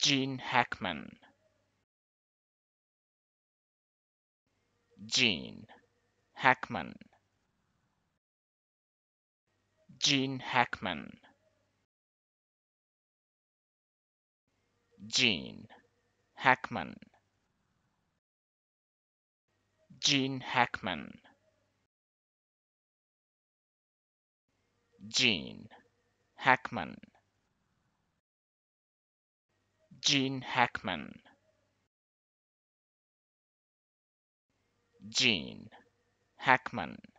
Gene Hackman. Gene Hackman. Gene Hackman. Gene Hackman. Gene Hackman. Gene Hackman. Gene Hackman Gene Hackman